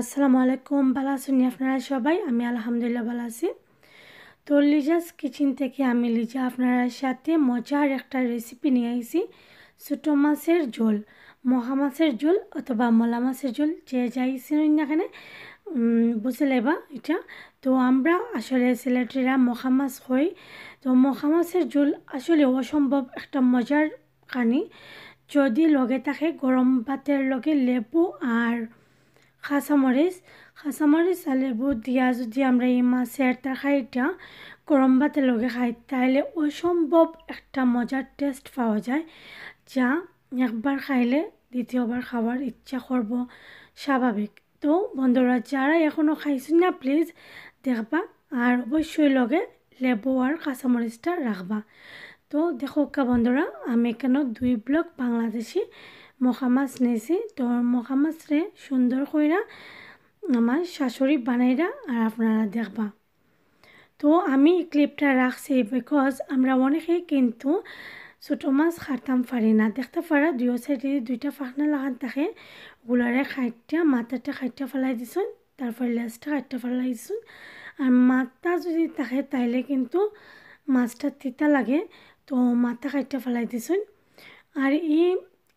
আসসালামু আলাইকুম ভালো আছেন আপনারা সবাই আমি আলহামদুলিল্লাহ ভালো আছি তো লিজাস কিচেন থেকে আমি লিজা আপনার সাথে মজার একটা রেসিপি নিয়ে আইছি ছোটো মাছের ঝোল মহা মাছের ঝোল অথবা মলা মাছের ঝোল যে যাইছিল এখানে বুঝে লেবা এটা তো আমরা আসলে সিলেটেরা মহা মাছ হই তো মহা মাছের ঝোল আসলে অসম্ভব একটা মজার কানি যদি লগে থাকে গরম ভাতের লগে লেবু আর কাঁচামরিচ কাঁচামরিচ আলে বুট দিয়া যদি আমরা এই মাছে মাছের তরকারিটা গরম ভাতের লগে খাই তাহলে অসম্ভব একটা মজার টেস্ট পাওয়া যায় যা একবার খাইলে দ্বিতীয়বার খাবার ইচ্ছা করব স্বাভাবিক তো বন্ধুরা যারা এখনও খাইছেন না প্লিজ দেখবা আর অবশ্যই লগে লেবু আর কাঁচামরিচটা রাখবা তো দেখো বন্ধুরা আমি কেন দুই ব্লক বাংলাদেশি মখা মাছ নিয়েছি তো মখা মাছরে সুন্দর কইরা আমার শাশুড়ি বানাইরা আর আপনারা দেখবা তো আমি ক্লিপটা রাখছি বিকজ আমরা অনেকেই কিন্তু ছোটো মাছ খারতাম পারি না দেখতে পারা দুই সাইডে দুইটা ফাঁকনা লাগান থাকে ওগুলারে খাইটটা মাথাটা খাইটা ফেলাই দিছুন তারপর লেজটা খাইটা ফেলাই দিছুন আর মাথা যদি থাকে তাইলে কিন্তু মাছটা তিতা লাগে তো মাথা খাইটটা ফেলাই দিছুন আর এই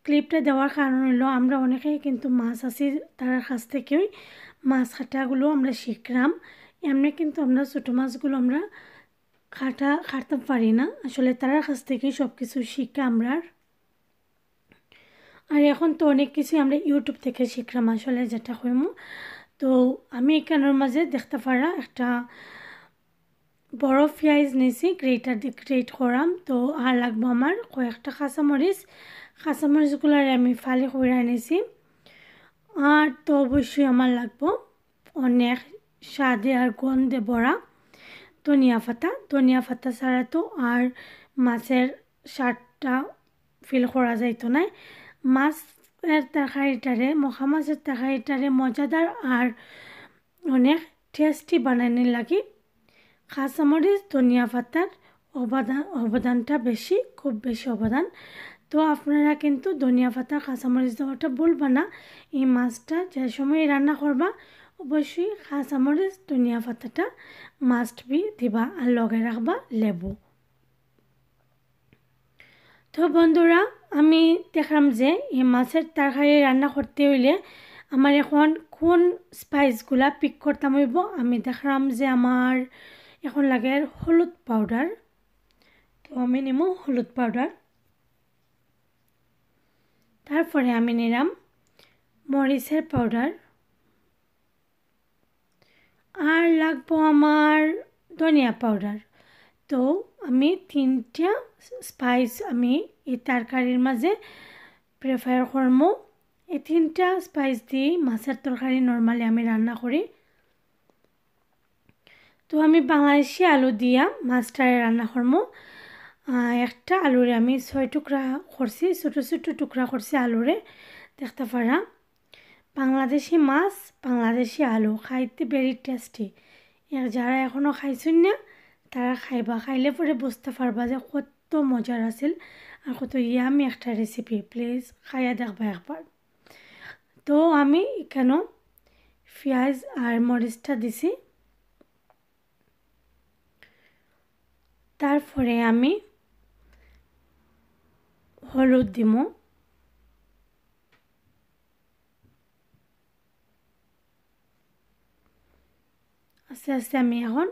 ক্লিপটা দেওয়ার কারণ হলো আমরা অনেকেই কিন্তু মাছ আছি তার কাছ থেকেই মাছ কাটাগুলো আমরা শিখলাম এমনি কিন্তু আমরা ছোটো মাছগুলো আমরা কাটা কাটতে পারি না আসলে তার কাছ থেকেই সব কিছু শিখা আমরা আর এখন তো অনেক কিছু আমরা ইউটিউব থেকে শিখলাম আসলে যেটা হইমু তো আমি এখানের মাঝে দেখতে পারা একটা বড় ফিয়াইজ নিয়েছি গ্রেটার গ্রেট করাম তো আর লাগবো আমার কয়েকটা কাঁচামরিচ কাঁচামরিচগুলো আমি ফালি করে আনেছি আর তো অবশ্যই আমার লাগবো অনেক স্বাদে আর গন্ধে ভরা ধনিয়া ফাতা ধনিয়া ফাতা ছাড়া তো আর মাছের সারটা ফিল করা যাইতো নাই মাছের তরকারিটারে মখা মাছের তরকারিটারে মজাদার আর অনেক টেস্টি বানানি লাগে কাঁচামরিচ ধনিয়া ফাতার অবদান অবদানটা বেশি খুব বেশি অবদান তো আপনারা কিন্তু ধনিয়া পাতা কাঁচামরিচ দেওয়াটা ভুলবা না এই মাছটা যে সময় রান্না করবা অবশ্যই কাঁচামরিচ ধনিয়া পাতাটা মাস্ট বি দিবা আর লগে রাখবা লেবু তো বন্ধুরা আমি দেখলাম যে এই মাছের তরকারি রান্না করতে হইলে আমার এখন কোন স্পাইসগুলো পিক করতাম হইব আমি দেখলাম যে আমার এখন লাগে হলুদ পাউডার তো আমি নিম হলুদ পাউডার তারপরে আমি নিলাম মরিচের পাউডার আর লাগবো আমার ধনিয়া পাউডার তো আমি তিনটা স্পাইস আমি এই তরকারির মাঝে প্রেফার করবো এই তিনটা স্পাইস দিয়ে মাছের তরকারি নর্মালি আমি রান্না করি তো আমি বাংলাদেশি আলু দিয়া মাছটা রান্না করবো একটা আলুরে আমি ছয় টুকরা করছি ছোটো ছোটো টুকরা করছি আলুরে দেখতে পারা বাংলাদেশি মাছ বাংলাদেশি আলু খাইতে ভেরি টেস্টি যারা এখনও খাইছেন না তারা খাইবা খাইলে পরে বুঝতে পারবা যে কত মজার আছিল আর কত ইয়ামি একটা রেসিপি প্লিজ খাইয়া দেখবা একবার তো আমি কেন পেঁয়াজ আর মরিচটা দিছি তারপরে আমি হলুদ দিমু আস্তে আস্তে আমি এখন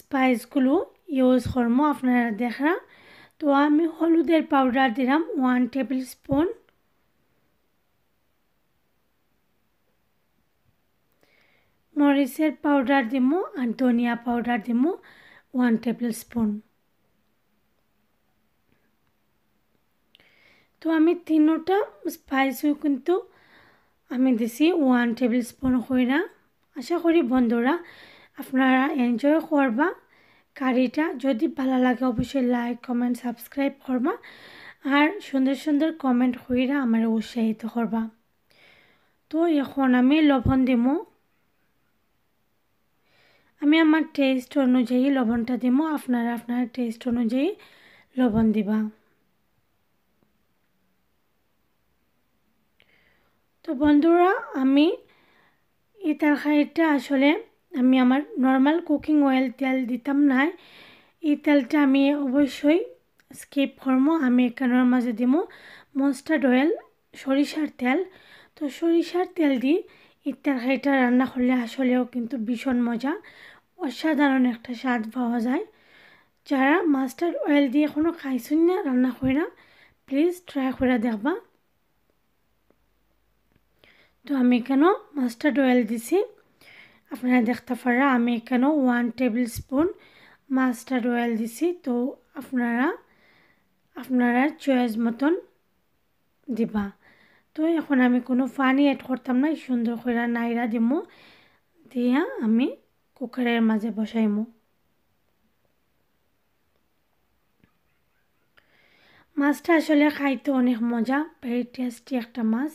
স্পাইসগুলো ইউজ করবো আপনারা দেখা তো আমি হলুদের পাউডার দিলাম ওয়ান টেবিল স্পুন মরিচের পাউডার দিমু আর ধনিয়া পাউডার দিমু ওয়ান টেবিল স্পুন তো আমি তিনোটা স্পাইসও কিন্তু আমি দিছি ওয়ান টেবিল স্পুন খৈরা আশা করি বন্ধুরা আপনারা এনজয় করবা কারিটা যদি ভালো লাগে অবশ্যই লাইক কমেন্ট সাবস্ক্রাইব করবা আর সুন্দর সুন্দর কমেন্ট কইরা আমার উৎসাহিত করবা তো এখন আমি লবণ দিব আমি আমার টেস্ট অনুযায়ী লবণটা দিব আপনারা আপনার টেস্ট অনুযায়ী লবণ দিবা তো বন্ধুরা আমি এই তেলখাইটা আসলে আমি আমার নর্মাল কুকিং অয়েল তেল দিতাম না এই তেলটা আমি অবশ্যই স্কিপ করবো আমি এখানোর মাঝে দিব মস্টার্ড অয়েল সরিষার তেল তো সরিষার তেল দিয়ে এই তেলখাইটা রান্না করলে আসলেও কিন্তু ভীষণ মজা অসাধারণ একটা স্বাদ পাওয়া যায় যারা মাস্টার্ড অয়েল দিয়ে এখনও খাইছুন না রান্না করে না প্লিজ ট্রাই করে দেখবা তো আমি এখানেও মাস্টার্ড অয়েল দিছি আপনারা দেখতে পারা আমি এখানেও one tablespoon mustard oil দিছি তো আপনারা আপনারা চয়েস মতন দিবা তো এখন আমি কোনো পানি এড করতাম না সুন্দর করে নাইরা দিমু দিয়া আমি কুকারের মাঝে বসাইম মাছটা আসলে খাইতে অনেক মজা ভেরি টেস্টি একটা মাছ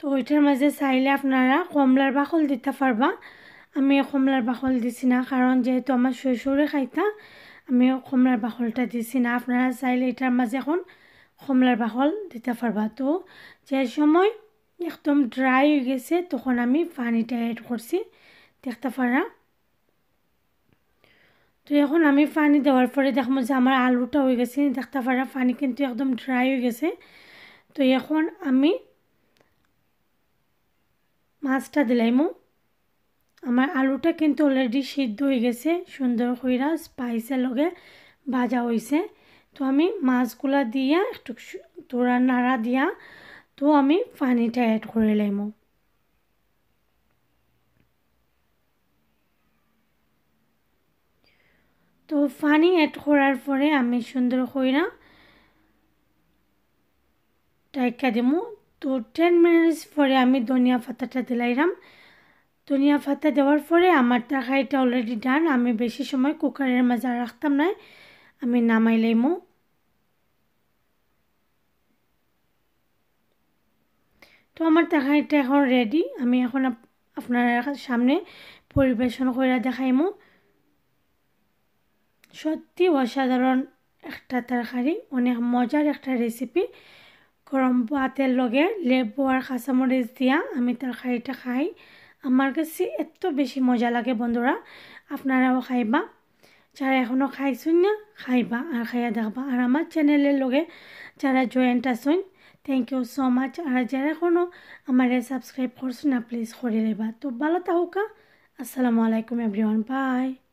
তো ওইটার মাঝে চাইলে আপনারা কমলার বাকল দিতে পারবা আমি কমলার বাকল দিছি না কারণ যেহেতু আমার শ্বশুরে খাইতা আমি কমলার বাকলটা দিছি না আপনারা চাইলে এটার মাঝে এখন কমলার বাকল দিতে পারবা তো যে সময় একদম ড্রাই হয়ে গেছে তখন আমি পানিটা অ্যাড করছি দেখতে পারা তো এখন আমি পানি দেওয়ার পরে দেখবো যে আমার আলুটা হয়ে গেছে দেখতে পারা পানি কিন্তু একদম ড্রাই হয়ে গেছে তো এখন আমি মাছটা দিলাইমো আমার আলুটা কিন্তু অলরেডি সিদ্ধ হয়ে গেছে সুন্দর হইরা স্পাইসের লগে ভাজা হয়েছে তো আমি মাছগুলা দিয়া একটু তোরা নাড়া দিয়া তো আমি পানিটা অ্যাড করে লাইমো তো পানি অ্যাড করার পরে আমি সুন্দর হইরা টাইকা দিমু তো টেন মিনিটস পরে আমি ধনিয়া পাতাটা দিলাইলাম ধনিয়া পাতা দেওয়ার পরে আমার তরকারিটা অলরেডি ডান আমি বেশি সময় কুকারের মাঝে রাখতাম না আমি নামাইলাইমো তো আমার তরকারিটা এখন রেডি আমি এখন আপনার সামনে পরিবেশন করে দেখাইমো সত্যি অসাধারণ একটা তরকারি অনেক মজার একটা রেসিপি গরম ভাতের লগে লেবু আর কাঁচামরিচ দিয়া আমি তরকারিটা খাই আমার কাছে এত বেশি মজা লাগে বন্ধুরা আপনারাও খাইবা যারা এখনও খাইছুন না খাইবা আর খাইয়া দেখবা আর আমার চ্যানেলের লগে যারা জয়েন্ট আসুন থ্যাংক ইউ সো মাচ আর যারা এখনও আমার সাবস্ক্রাইব করছো না প্লিজ করে লেবা তো ভালো তাহুকা আসসালামু আলাইকুম এভরিওয়ান বাই